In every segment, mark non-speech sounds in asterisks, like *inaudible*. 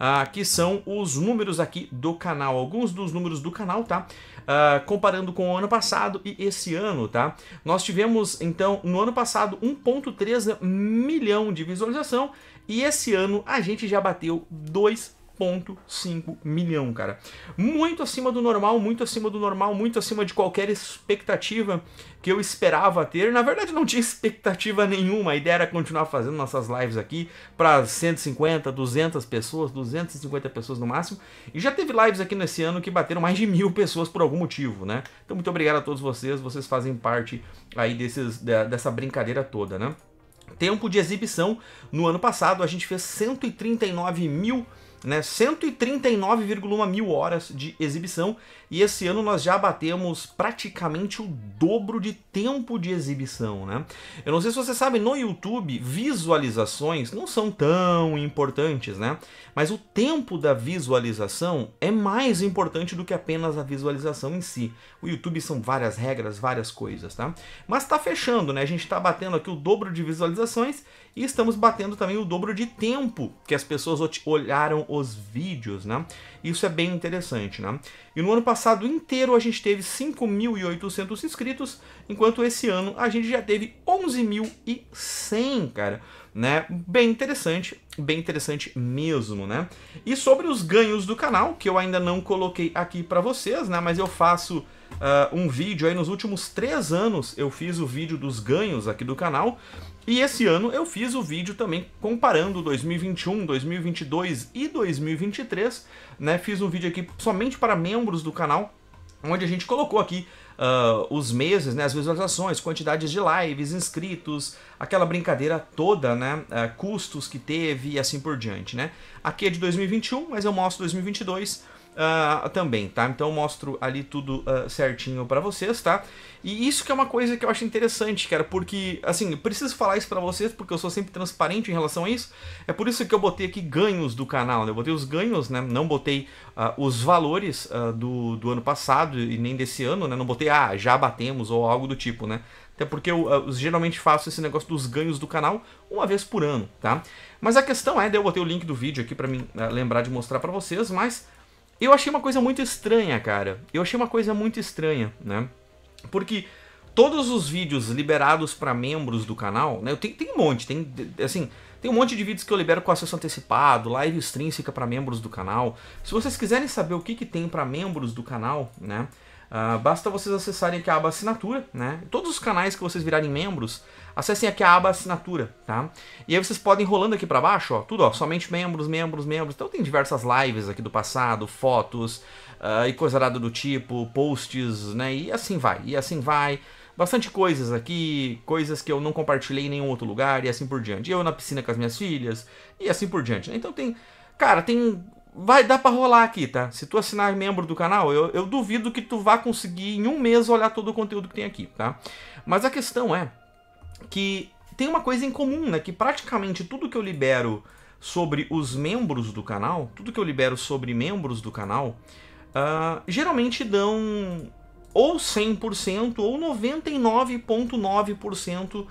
Ah, que são os números aqui do canal, alguns dos números do canal, tá? Ah, comparando com o ano passado e esse ano, tá? Nós tivemos, então, no ano passado 1.3 milhão de visualização e esse ano a gente já bateu 2 1,5 milhão, cara. Muito acima do normal, muito acima do normal, muito acima de qualquer expectativa que eu esperava ter. Na verdade, não tinha *laughs* expectativa nenhuma. A ideia era continuar fazendo nossas lives aqui para 150, 200 pessoas, 250 pessoas no máximo. E já teve lives aqui nesse ano que bateram mais de mil pessoas por algum motivo, né? Então, muito obrigado a todos vocês. Vocês fazem parte aí desses, dessa brincadeira toda, né? Tempo de exibição. No ano passado, a gente fez 139 mil né? 139,1 mil horas de exibição e esse ano nós já batemos praticamente o dobro de tempo de exibição, né? Eu não sei se você sabe, no YouTube visualizações não são tão importantes, né? Mas o tempo da visualização é mais importante do que apenas a visualização em si. O YouTube são várias regras, várias coisas, tá? Mas tá fechando, né? A gente tá batendo aqui o dobro de visualizações e estamos batendo também o dobro de tempo que as pessoas olharam os vídeos, né? Isso é bem interessante, né? E no ano passado inteiro a gente teve 5.800 inscritos, enquanto esse ano a gente já teve 11.100, cara, né? Bem interessante, bem interessante mesmo, né? E sobre os ganhos do canal, que eu ainda não coloquei aqui para vocês, né? Mas eu faço uh, um vídeo aí nos últimos três anos, eu fiz o vídeo dos ganhos aqui do canal e esse ano eu fiz o vídeo também comparando 2021, 2022 e 2023, né? Fiz um vídeo aqui somente para membros do canal, onde a gente colocou aqui Uh, os meses, né, as visualizações, quantidades de lives, inscritos, aquela brincadeira toda, né, uh, custos que teve e assim por diante, né. Aqui é de 2021, mas eu mostro 2022 uh, também, tá? Então eu mostro ali tudo uh, certinho para vocês, tá? E isso que é uma coisa que eu acho interessante, cara, porque, assim, eu preciso falar isso para vocês porque eu sou sempre transparente em relação a isso. É por isso que eu botei aqui ganhos do canal, né? Eu botei os ganhos, né? Não botei uh, os valores uh, do, do ano passado e nem desse ano, né? Não botei, ah, já batemos ou algo do tipo, né? Até porque eu, eu, geralmente faço esse negócio dos ganhos do canal uma vez por ano, tá? Mas a questão é, eu botei o link do vídeo aqui para mim uh, lembrar de mostrar para vocês, mas eu achei uma coisa muito estranha, cara. Eu achei uma coisa muito estranha, né? Porque todos os vídeos liberados para membros do canal, né? Eu tenho, tem um monte, tem assim, tem um monte de vídeos que eu libero com acesso antecipado, live extrínseca para membros do canal. Se vocês quiserem saber o que, que tem para membros do canal, né? Uh, basta vocês acessarem aqui a aba assinatura, né? Todos os canais que vocês virarem membros, acessem aqui a aba assinatura, tá? E aí vocês podem rolando aqui para baixo, ó, tudo, ó, somente membros, membros, membros. Então tem diversas lives aqui do passado, fotos uh, e coisa nada do tipo, posts, né? E assim vai, e assim vai. Bastante coisas aqui, coisas que eu não compartilhei em nenhum outro lugar e assim por diante. Eu na piscina com as minhas filhas e assim por diante. Né? Então tem, cara, tem vai dar para rolar aqui, tá? Se tu assinar membro do canal, eu, eu duvido que tu vá conseguir em um mês olhar todo o conteúdo que tem aqui, tá? Mas a questão é, que tem uma coisa em comum, né? Que praticamente tudo que eu libero sobre os membros do canal, tudo que eu libero sobre membros do canal, uh, geralmente dão ou 100% ou 99,9% um,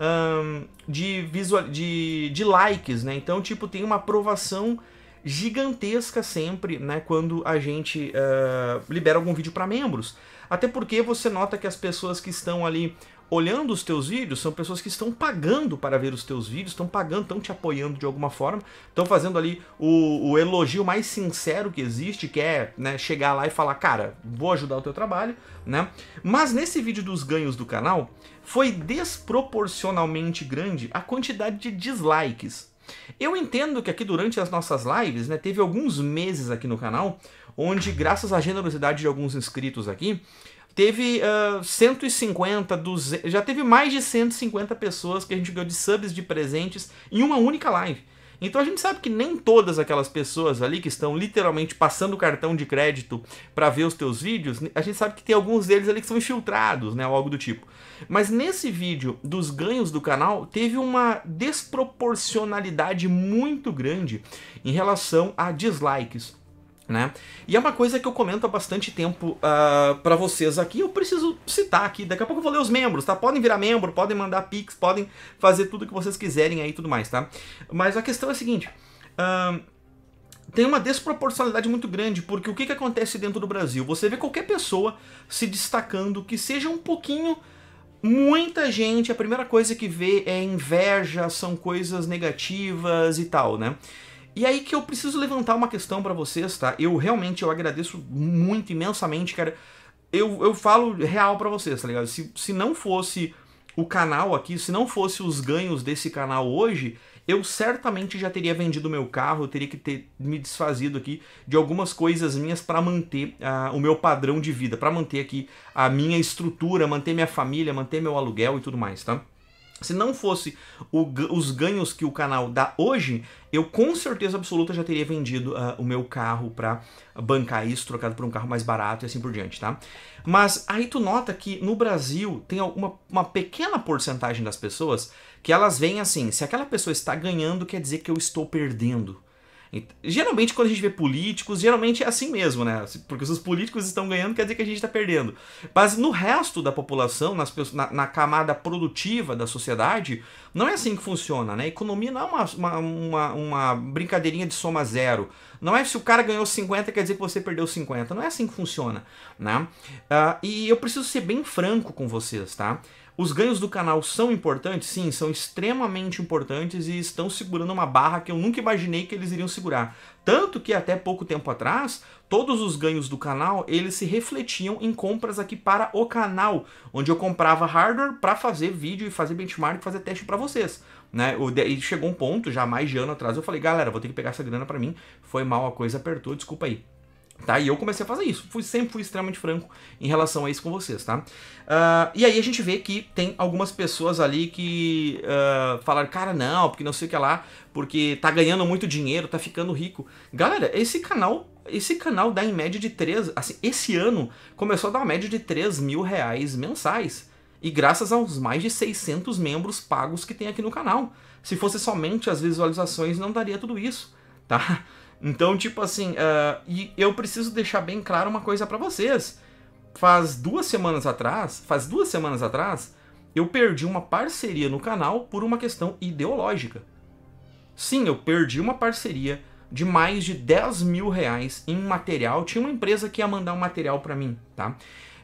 ah, de, visual, de, de likes, né? Então, tipo, tem uma aprovação gigantesca sempre, né? Quando a gente uh, libera algum vídeo para membros. Até porque você nota que as pessoas que estão ali olhando os teus vídeos são pessoas que estão pagando para ver os teus vídeos, estão pagando, estão te apoiando de alguma forma, estão fazendo ali o, o, elogio mais sincero que existe, que é né, chegar lá e falar, cara, vou ajudar o teu trabalho, né? Mas nesse vídeo dos ganhos do canal, foi desproporcionalmente grande a quantidade de dislikes. Eu entendo que aqui durante as nossas lives, né, teve alguns meses aqui no canal, onde graças à generosidade de alguns inscritos aqui, teve uh, 150, 200, já teve mais de 150 pessoas que a gente ganhou de subs de presentes em uma única live. Então a gente sabe que nem todas aquelas pessoas ali que estão literalmente passando o cartão de crédito para ver os teus vídeos, a gente sabe que tem alguns deles ali que são infiltrados, né, ou algo do tipo. Mas nesse vídeo dos ganhos do canal, teve uma desproporcionalidade muito grande em relação a dislikes. Né? E é uma coisa que eu comento há bastante tempo uh, ah, para vocês aqui, eu preciso citar aqui, daqui a pouco eu vou ler os membros, tá? Podem virar membro, podem mandar pix, podem fazer tudo que vocês quiserem aí e tudo mais, tá? Mas a questão é a seguinte, uh, tem uma desproporcionalidade muito grande, porque o que, que acontece dentro do Brasil? Você vê qualquer pessoa se destacando que seja um pouquinho muita gente, a primeira coisa que vê é inveja, são coisas negativas e tal, né? E aí que eu preciso levantar uma questão para vocês, tá? Eu realmente eu agradeço muito imensamente, cara. Eu, eu falo real para vocês, tá ligado? Se, se não fosse o canal aqui, se não fosse os ganhos desse canal hoje, eu certamente já teria vendido meu carro, eu teria que ter me desfazido aqui de algumas coisas minhas para manter uh, o meu padrão de vida, para manter aqui a minha estrutura, manter minha família, manter meu aluguel e tudo mais, tá? Se não fosse o, os ganhos que o canal dá hoje, eu com certeza absoluta já teria vendido uh, o meu carro para bancar isso, trocado por um carro mais barato e assim por diante, tá? Mas aí tu nota que no Brasil tem uma, uma pequena porcentagem das pessoas que elas veem assim: se aquela pessoa está ganhando, quer dizer que eu estou perdendo. Geralmente, quando a gente vê políticos, geralmente é assim mesmo, né? Porque se os políticos estão ganhando, quer dizer que a gente está perdendo. Mas no resto da população, nas, na, na, camada produtiva da sociedade, não é assim que funciona, né? economia não é uma, uma, uma, uma brincadeirinha de soma zero. Não é se o cara ganhou 50, quer dizer que você perdeu 50. Não é assim que funciona, né? Uh, e eu preciso ser bem franco com vocês, tá? Os ganhos do canal são importantes? Sim, são extremamente importantes e estão segurando uma barra que eu nunca imaginei que eles iriam segurar. Tanto que até pouco tempo atrás, todos os ganhos do canal, eles se refletiam em compras aqui para o canal, onde eu comprava hardware para fazer vídeo e fazer benchmark, fazer teste para vocês. Né? E chegou um ponto, já mais de ano atrás, eu falei, galera, vou ter que pegar essa grana para mim, foi mal, a coisa apertou, desculpa aí. Tá? E eu comecei a fazer isso. Fui, sempre fui extremamente franco em relação a isso com vocês, tá? Uh, e aí a gente vê que tem algumas pessoas ali que uh, falaram, cara, não, porque não sei o que lá, porque tá ganhando muito dinheiro, tá ficando rico. Galera, esse canal esse canal dá em média de 3. Assim, esse ano começou a dar uma média de 3 mil reais mensais. E graças aos mais de 600 membros pagos que tem aqui no canal. Se fosse somente as visualizações, não daria tudo isso, tá? Então, tipo assim, uh, e eu preciso deixar bem claro uma coisa para vocês. Faz duas semanas atrás, faz duas semanas atrás, eu perdi uma parceria no canal por uma questão ideológica. Sim, eu perdi uma parceria de mais de 10 mil reais em material. Tinha uma empresa que ia mandar um material para mim, tá?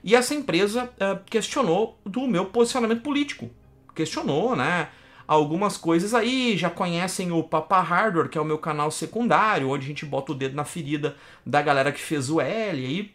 E essa empresa uh, questionou do meu posicionamento político. Questionou, né? algumas coisas aí, já conhecem o Papa Hardware, que é o meu canal secundário, onde a gente bota o dedo na ferida da galera que fez o L e,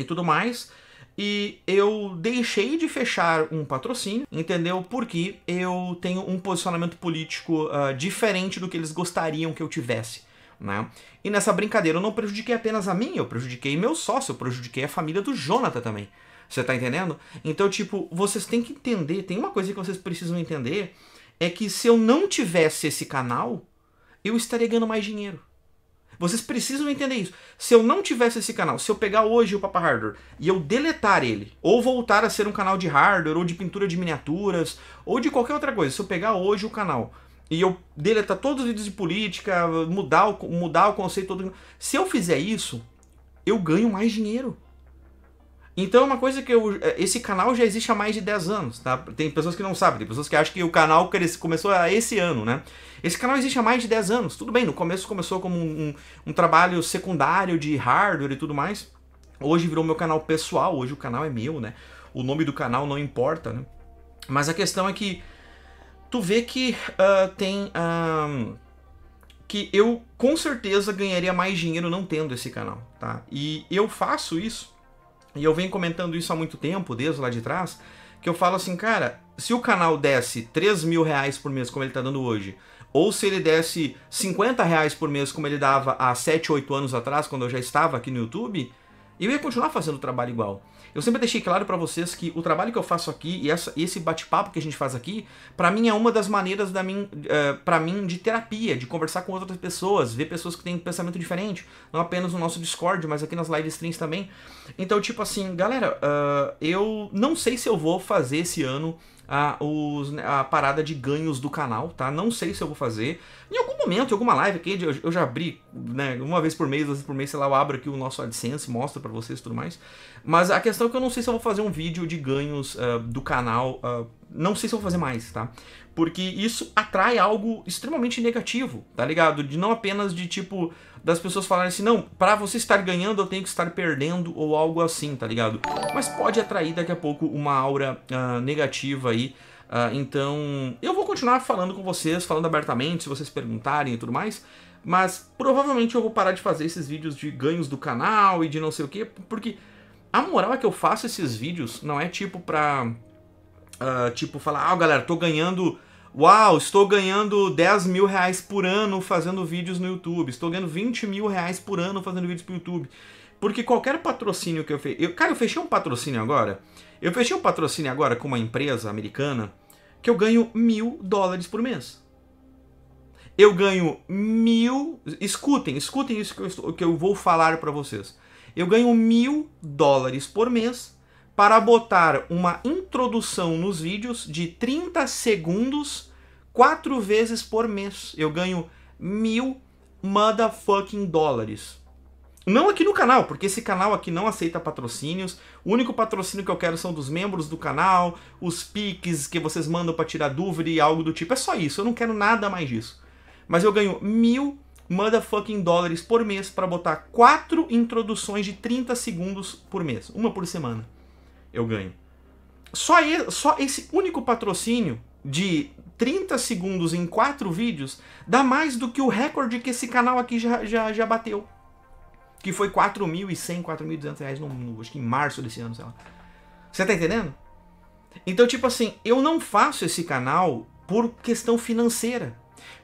e tudo mais. E eu deixei de fechar um patrocínio, entendeu? Porque eu tenho um posicionamento político uh, diferente do que eles gostariam que eu tivesse. Né? E nessa brincadeira eu não prejudiquei apenas a mim, eu prejudiquei meu sócio, eu prejudiquei a família do Jonathan também. Você tá entendendo? Então, tipo, vocês têm que entender, tem uma coisa que vocês precisam entender, é que se eu não tivesse esse canal, eu estaria ganhando mais dinheiro. Vocês precisam entender isso. Se eu não tivesse esse canal, se eu pegar hoje o Papa Hardware e eu deletar ele, ou voltar a ser um canal de hardware, ou de pintura de miniaturas, ou de qualquer outra coisa, se eu pegar hoje o canal e eu deletar todos os vídeos de política, mudar o, mudar o conceito todo. Se eu fizer isso, eu ganho mais dinheiro. Então é uma coisa que eu. É, esse canal já existe há mais de 10 anos, tá? Tem pessoas que não sabem, tem pessoas que acham que o canal cresce, começou esse ano, né? Esse canal existe há mais de 10 anos. Tudo bem, no começo começou como um, um, um trabalho secundário de hardware e tudo mais. Hoje virou meu canal pessoal, hoje o canal é meu, né? O nome do canal não importa, né? Mas a questão é que tu vê que uh, tem. Uh, que eu com certeza ganharia mais dinheiro não tendo esse canal, tá? E eu faço isso e eu venho comentando isso há muito tempo, desde lá de trás, que eu falo assim, cara, se o canal desse 3 mil reais por mês, como ele tá dando hoje, ou se ele desse 50 reais por mês, como ele dava há 7, 8 anos atrás, quando eu já estava aqui no YouTube, eu ia continuar fazendo o trabalho igual. Eu sempre deixei claro para vocês que o trabalho que eu faço aqui e essa, esse bate-papo que a gente faz aqui, para mim é uma das maneiras da mim, uh, eh, para mim de terapia, de conversar com outras pessoas, ver pessoas que têm um pensamento diferente, não apenas no nosso Discord, mas aqui nas live streams também. Então, tipo assim, galera, uh, eu não sei se eu vou fazer esse ano a, os, né, a parada de ganhos do canal, tá? Não sei se eu vou fazer. Em algum momento, em alguma live aqui, eu, eu já abri, né? Uma vez por mês, duas vezes por mês, sei lá, eu abro aqui o nosso AdSense, mostro para vocês e tudo mais. Mas a questão é que eu não sei se eu vou fazer um vídeo de ganhos uh, do canal. Uh, não sei se eu vou fazer mais, tá? Porque isso atrai algo extremamente negativo, tá ligado? De não apenas de tipo das pessoas falarem assim, não, para você estar ganhando eu tenho que estar perdendo ou algo assim, tá ligado? Mas pode atrair daqui a pouco uma aura uh, negativa aí. Uh, então, eu vou continuar falando com vocês, falando abertamente, se vocês perguntarem e tudo mais. Mas provavelmente eu vou parar de fazer esses vídeos de ganhos do canal e de não sei o que, porque a moral é que eu faço esses vídeos não é tipo pra. Uh, tipo, falar, ah, galera, tô ganhando Uau, estou ganhando 10 mil reais por ano fazendo vídeos no YouTube. Estou ganhando 20 mil reais por ano fazendo vídeos pro YouTube. Porque qualquer patrocínio que eu fechei. Cara, eu fechei um patrocínio agora. Eu fechei um patrocínio agora com uma empresa americana que eu ganho mil dólares por mês. Eu ganho mil. Escutem, escutem isso que eu, estou, que eu vou falar para vocês. Eu ganho mil dólares por mês para botar uma introdução nos vídeos de 30 segundos quatro vezes por mês. Eu ganho mil motherfucking dólares. Não aqui no canal, porque esse canal aqui não aceita patrocínios. O único patrocínio que eu quero são dos membros do canal, os piques que vocês mandam para tirar dúvida e algo do tipo. É só isso, eu não quero nada mais disso. Mas eu ganho mil motherfucking dólares por mês para botar quatro introduções de 30 segundos por mês, uma por semana eu ganho. Só, só esse único patrocínio de 30 segundos em 4 vídeos dá mais do que o recorde que esse canal aqui já, já, já bateu. Que foi 4.100, 4.200 reais, no, no, acho que em março desse ano, sei lá. Você tá entendendo? Então, tipo assim, eu não faço esse canal por questão financeira.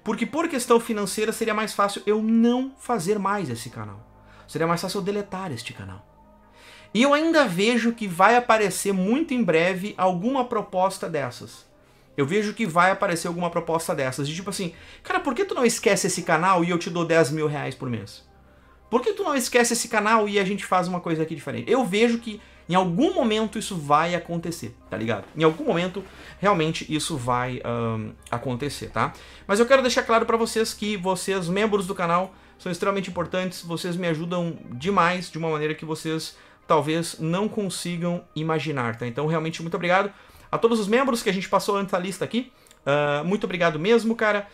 Porque por questão financeira seria mais fácil eu não fazer mais esse canal. Seria mais fácil eu deletar este canal. E eu ainda vejo que vai aparecer muito em breve alguma proposta dessas. Eu vejo que vai aparecer alguma proposta dessas. De tipo assim, cara, por que tu não esquece esse canal e eu te dou 10 mil reais por mês? Por que tu não esquece esse canal e a gente faz uma coisa aqui diferente? Eu vejo que em algum momento isso vai acontecer, tá ligado? Em algum momento realmente isso vai um, acontecer, tá? Mas eu quero deixar claro para vocês que vocês, membros do canal, são extremamente importantes, vocês me ajudam demais de uma maneira que vocês talvez não consigam imaginar, tá? Então, realmente, muito obrigado a todos os membros que a gente passou antes da lista aqui. Uh, muito obrigado mesmo, cara.